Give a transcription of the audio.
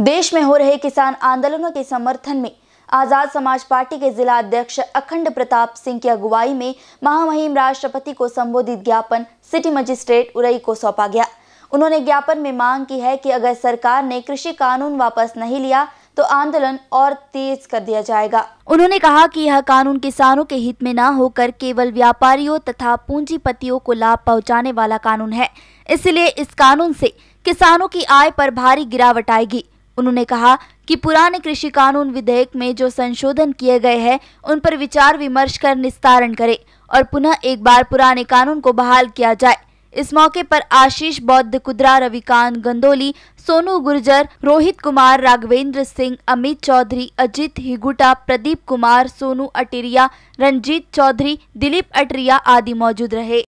देश में हो रहे किसान आंदोलनों के समर्थन में आज़ाद समाज पार्टी के जिला अध्यक्ष अखंड प्रताप सिंह की अगुवाई में महामहिम राष्ट्रपति को संबोधित ज्ञापन सिटी मजिस्ट्रेट उरई को सौंपा गया उन्होंने ज्ञापन में मांग की है कि अगर सरकार ने कृषि कानून वापस नहीं लिया तो आंदोलन और तेज कर दिया जाएगा उन्होंने कहा कि यह कानून किसानों के हित में न होकर केवल व्यापारियों तथा पूंजीपतियों को लाभ पहुंचाने वाला कानून है इसलिए इस कानून से किसानों की आय पर भारी गिरावट आएगी उन्होंने कहा कि पुराने कृषि कानून विधेयक में जो संशोधन किए गए हैं उन पर विचार विमर्श कर निस्तारण करें और पुनः एक बार पुराने कानून को बहाल किया जाए इस मौके पर आशीष बौद्ध कुदरा रविकांत गंदोली सोनू गुर्जर रोहित कुमार राघवेंद्र सिंह अमित चौधरी अजीत हिगुटा प्रदीप कुमार सोनू अटेरिया रंजीत चौधरी दिलीप अटरिया आदि मौजूद रहे